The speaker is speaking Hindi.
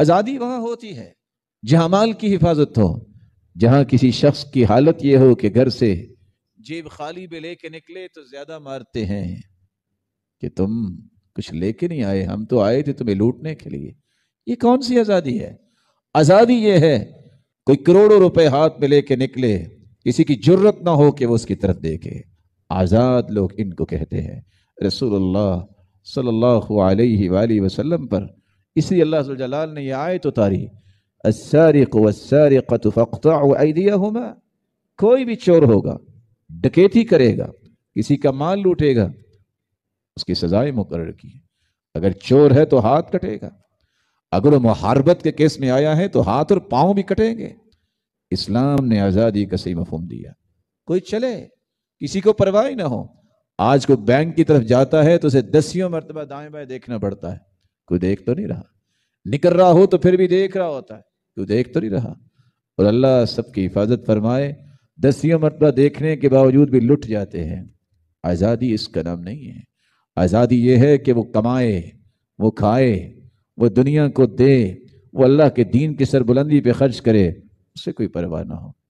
आज़ादी वहां होती है जहां माल की हिफाजत हो जहां किसी शख्स की हालत यह हो कि घर से जेब खाली पे लेके निकले तो ज़्यादा मारते हैं कि तुम कुछ लेके नहीं आए हम तो आए थे तुम्हें लूटने के लिए ये कौन सी आज़ादी है आज़ादी यह है कोई करोड़ों रुपए हाथ में लेके निकले किसी की जरूरत ना हो कि वो उसकी तरफ देखे आज़ाद लोग इनको कहते हैं रसूलुल्लाह सल्लल्लाहु अलैहि वसल्लम पर इसलिए अल्लाह जलाल ने यह आयत उतारी कोई भी चोर होगा डकैती करेगा किसी का माल लूटेगा उसकी सजाएं मुकर की अगर चोर है तो हाथ कटेगा अगर वो मुहारबत के केस में आया है तो हाथ और पाँव भी कटेंगे इस्लाम ने आज़ादी का सही मफहम दिया कोई चले किसी को परवाह ही ना हो आज को बैंक की तरफ जाता है तो उसे दसियों मरतबा दाएं बाएं देखना पड़ता है कोई देख तो नहीं रहा निकल रहा हो तो फिर भी देख रहा होता है कोई देख तो नहीं रहा और अल्लाह सबकी हिफाजत फरमाए दसियों मरतबा देखने के बावजूद भी लुट जाते हैं आज़ादी इसका नाम नहीं है आज़ादी ये है कि वो कमाए वो खाए वो दुनिया को दे वो अल्लाह के दीन की सरबुलंदी पे खर्च करे उससे कोई परवाह ना हो